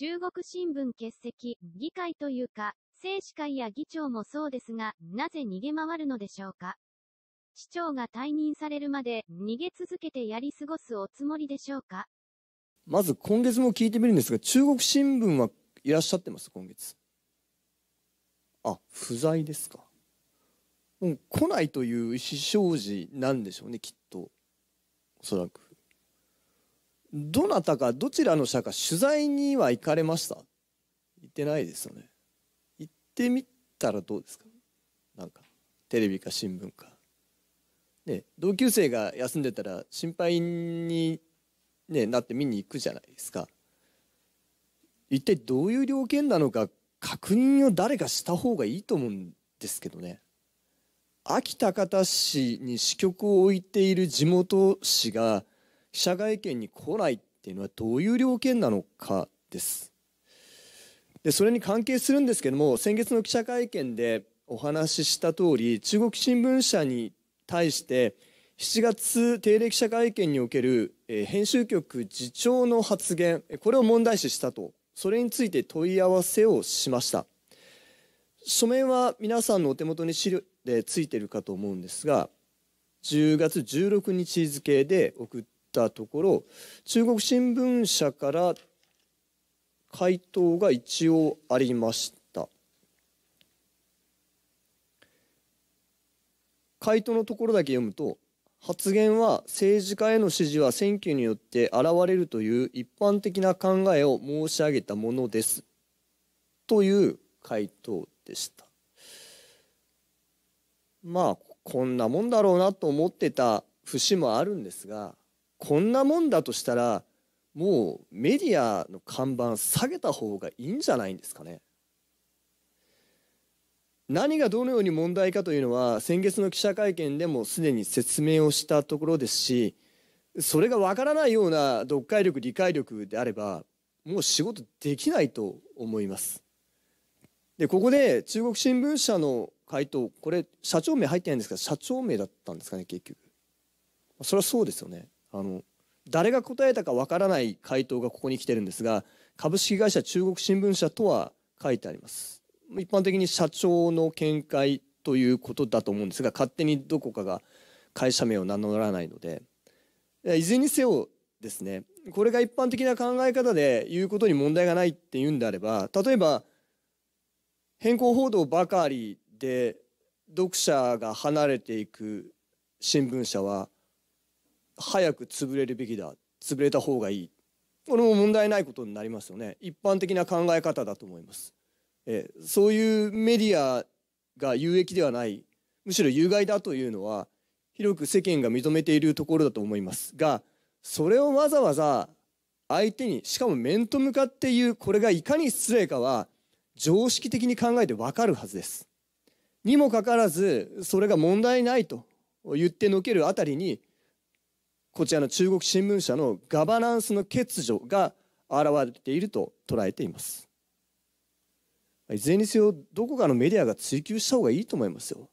中国新聞欠席、議会というか、政治会や議長もそうですが、なぜ逃げ回るのでしょうか。市長が退任されるまで、逃げ続けてやり過ごすおつもりでしょうか。まず今月も聞いてみるんですが、中国新聞はいらっしゃってます今月。あ、不在ですか。もう来ないという意思表示なんでしょうね、きっと。おそらく。どなたかどちらの社か取材には行かれました行ってないですよね行ってみたらどうですかなんかテレビか新聞かね同級生が休んでたら心配に、ね、なって見に行くじゃないですか一体どういう条件なのか確認を誰かした方がいいと思うんですけどね秋田市に支局を置いている地元市が記者会見に来ないっていうのはどういう条件なのかですでそれに関係するんですけども先月の記者会見でお話しした通り中国新聞社に対して7月定例記者会見における、えー、編集局次長の発言これを問題視したとそれについて問い合わせをしました書面は皆さんのお手元に資料でついてるかと思うんですが10月16日付で送ってたところ中国新聞社から回答が一応ありました回答のところだけ読むと発言は政治家への支持は選挙によって現れるという一般的な考えを申し上げたものですという回答でしたまあこんなもんだろうなと思ってた節もあるんですがこんなもんだとしたらもうメディアの看板下げた方がいいんじゃないんですかね何がどのように問題かというのは先月の記者会見でもすでに説明をしたところですしそれがわからないような読解力理解力であればもう仕事できないと思いますでここで中国新聞社の回答これ社長名入ってないんですが社長名だったんですかね結局それはそうですよねあの誰が答えたかわからない回答がここに来てるんですが株式会社中国新聞社とは書いてあります一般的に社長の見解ということだと思うんですが勝手にどこかが会社名を名乗らないのでいずれにせよですねこれが一般的な考え方で言うことに問題がないっていうんであれば例えば変更報道ばかりで読者が離れていく新聞社は早く潰れるべきだ潰れた方がいいこれも問題ないことになりますよね一般的な考え方だと思います、えそういうメディアが有益ではないむしろ有害だというのは広く世間が認めているところだと思いますがそれをわざわざ相手にしかも面と向かって言うこれがいかに失礼かは常識的に考えて分かるはずです。にもかかわらずそれが問題ないと言ってのけるあたりにこちらの中国新聞社のガバナンスの欠如が現れていると捉えていますいずれにせよどこかのメディアが追及した方がいいと思いますよ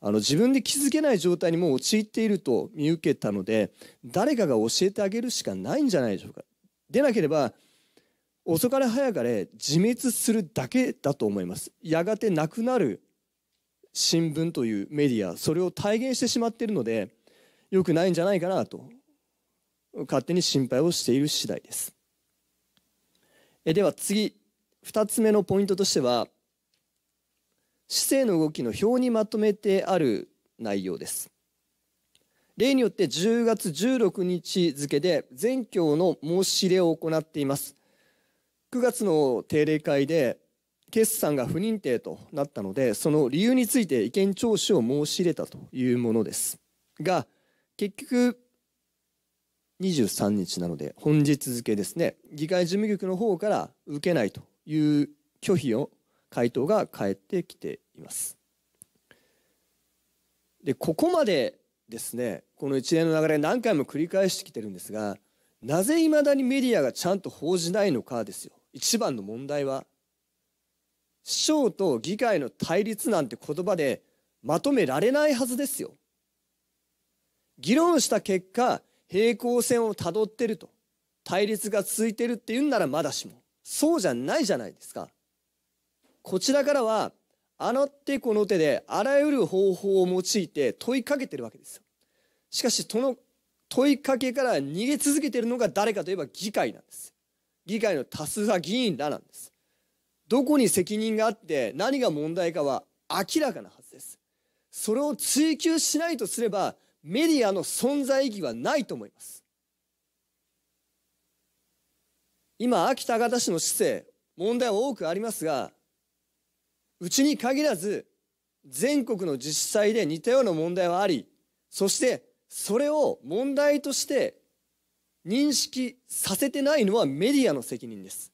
あの自分で気づけない状態にもう陥っていると見受けたので誰かが教えてあげるしかないんじゃないでしょうかでなければ遅かれ早かれ自滅するだけだと思いますやがてなくなる新聞というメディアそれを体現してしまっているので良くないんじゃないかなと勝手に心配をしている次第ですえでは次2つ目のポイントとしては姿勢の動きの表にまとめてある内容です例によって10月16日付で全教の申し入れを行っています9月の定例会で決算が不認定となったのでその理由について意見聴取を申し入れたというものですが結局、23日なので、本日付ですね、議会事務局の方から受けないという拒否を回答が返ってきています。で、ここまでですね、この一連の流れ何回も繰り返してきてるんですが、なぜいまだにメディアがちゃんと報じないのかですよ。一番の問題は。市長と議会の対立なんて言葉でまとめられないはずですよ。議論した結果、平行線をたどってると。対立が続いてるって言うんならまだしも。そうじゃないじゃないですか。こちらからは、あの手この手であらゆる方法を用いて問いかけてるわけですよ。しかし、その問いかけから逃げ続けてるのが誰かといえば議会なんです。議会の多数派議員らなんです。どこに責任があって何が問題かは明らかなはずです。それを追求しないとすれば、メディアの存在意義はないと思います。今、秋田方市の市政、問題は多くありますが、うちに限らず、全国の自治体で似たような問題はあり、そしてそれを問題として認識させてないのはメディアの責任です。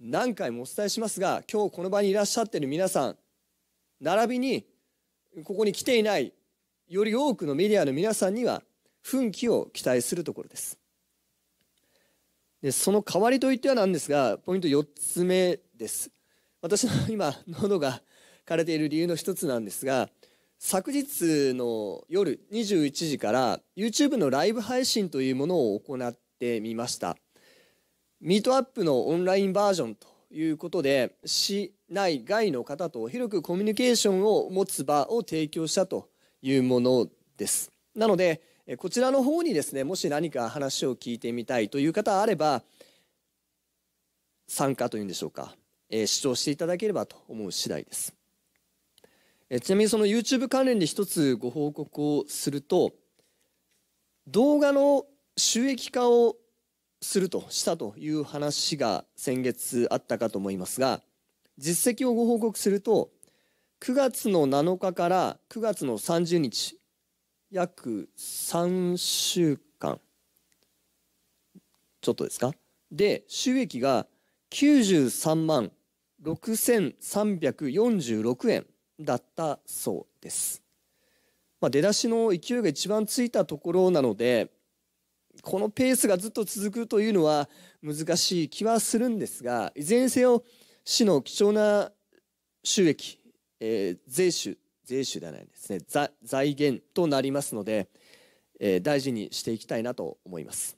何回もお伝えしますが、今日この場にいらっしゃってる皆さん、並びにここに来ていないより多くのメディアの皆さんには奮起を期待するところです。でその代わりといってはなんですがポイント4つ目です。私の今喉が枯れている理由の一つなんですが昨日の夜21時から YouTube のライブ配信というものを行ってみました。ミートアップのオンラインバージョンということで市内外の方と広くコミュニケーションを持つ場を提供したというものです。なのでこちらの方にですねもし何か話を聞いてみたいという方あれば参加というんでしょうか、え視聴していただければと思う次第です。えちなみにその YouTube 関連で一つご報告をすると動画の収益化をするとしたという話が先月あったかと思いますが実績をご報告すると9月の7日から9月の30日約3週間ちょっとですかで収益が93万6346円だったそうです、まあ、出だしの勢いが一番ついたところなのでこのペースがずっと続くというのは難しい気はするんですがいずれにせよ市の貴重な収益えー、税収、税収ではないですね、財源となりますので、えー、大事にしていきたいなと思います。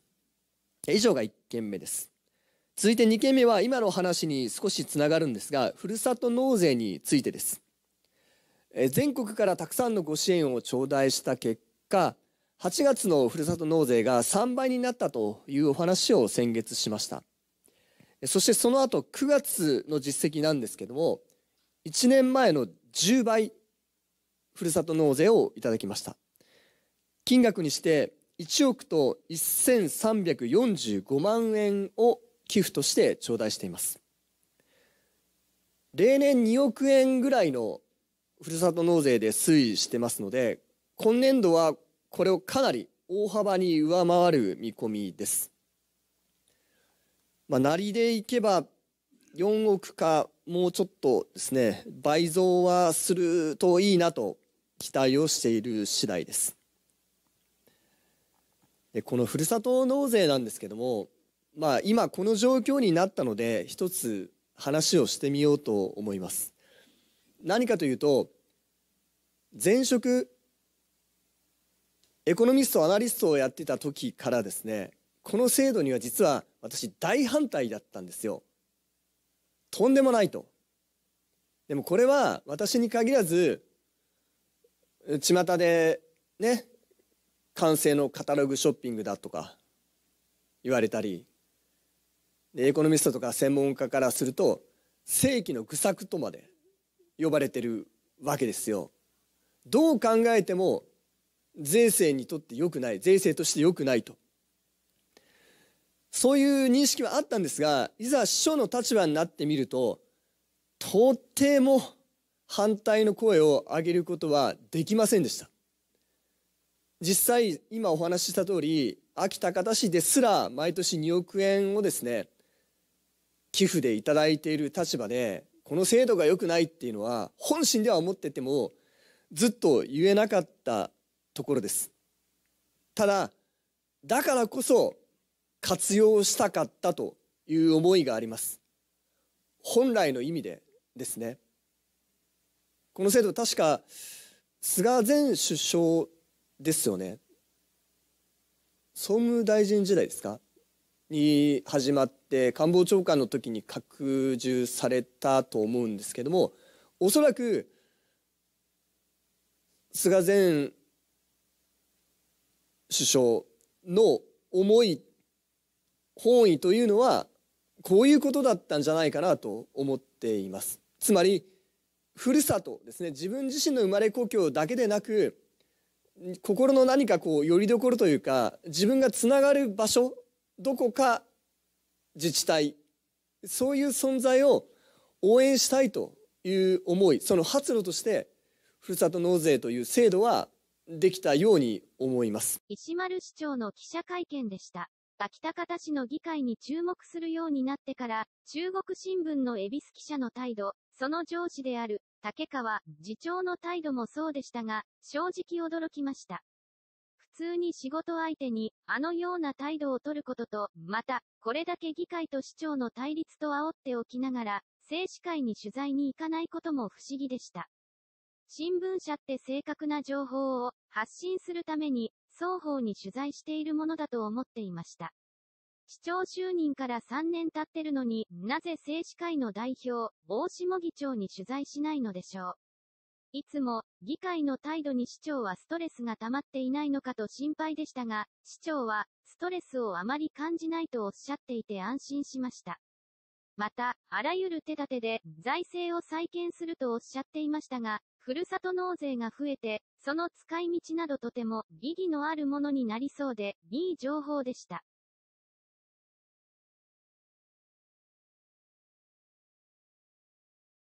以上が1件目です。続いて2件目は今の話に少しつながるんですが、ふるさと納税についてです。え全国からたくさんのご支援を頂戴した結果、8月のふるさと納税が3倍になったというお話を先月しました。そしてその後9月の実績なんですけども、1年前の10倍ふるさと納税をいただきました金額にして1億と1345万円を寄付として頂戴しています例年2億円ぐらいのふるさと納税で推移してますので今年度はこれをかなり大幅に上回る見込みです、まあ、なりでいけば4億かもうちょっとですね倍増はするといいなと期待をしている次第ですでこのふるさと納税なんですけどもまあ今この状況になったので一つ話をしてみようと思います何かというと前職エコノミストアナリストをやってた時からですねこの制度には実は私大反対だったんですよとんでもないと。でもこれは私に限らず、巷でね、完成のカタログショッピングだとか言われたり、エコノミストとか専門家からすると、世紀の愚策とまで呼ばれてるわけですよ。どう考えても税制にとって良くない、税制として良くないと。そういう認識はあったんですが、いざ師匠の立場になってみると、とても反対の声を上げることはできませんでした。実際、今お話しした通り、秋田市ですら毎年2億円をですね、寄付でいただいている立場で、この制度が良くないっていうのは、本心では思ってても、ずっと言えなかったところです。ただ、だからこそ、活用したかったという思いがあります本来の意味でですねこの制度確か菅前首相ですよね総務大臣時代ですかに始まって官房長官の時に拡充されたと思うんですけどもおそらく菅前首相の思い本意というのはこういうことだったんじゃないかなと思っています。つまりふるさとですね自分自身の生まれ故郷だけでなく心の何かこうよりどころというか自分がつながる場所どこか自治体そういう存在を応援したいという思いその発露としてふるさと納税という制度はできたように思います石丸市長の記者会見でした秋田方市の議会に注目するようになってから、中国新聞の恵比寿記者の態度、その上司である、竹川、次長の態度もそうでしたが、正直驚きました。普通に仕事相手に、あのような態度を取ることと、また、これだけ議会と市長の対立と煽っておきながら、政治会に取材に行かないことも不思議でした。新聞社って正確な情報を発信するために、双方に取材しているものだと思っていました。市長就任から3年経ってるのになぜ政治会の代表、大下議長に取材しないのでしょう。いつも、議会の態度に市長はストレスが溜まっていないのかと心配でしたが、市長は、ストレスをあまり感じないとおっしゃっていて安心しました。また、あらゆる手立てで、財政を再建するとおっしゃっていましたが、ふるさと納税が増えて、その使い道などとても意義のあるものになりそうで、いい情報でした。